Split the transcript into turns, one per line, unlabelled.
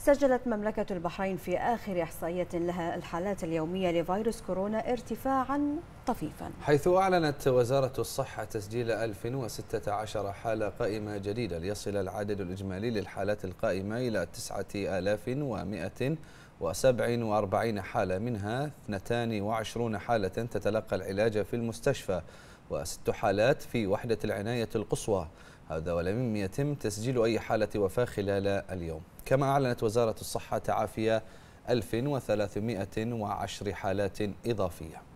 سجلت مملكة البحرين في آخر إحصائية لها الحالات اليومية لفيروس كورونا
ارتفاعا طفيفا
حيث أعلنت وزارة الصحة تسجيل 1016 حالة قائمة جديدة ليصل العدد الإجمالي للحالات القائمة إلى 9147 حالة منها 22 حالة تتلقى العلاج في المستشفى وست حالات في وحدة العناية القصوى هذا ولم يتم تسجيل أي حالة وفاة خلال اليوم كما أعلنت وزارة الصحة تعافي 1310 حالات
إضافية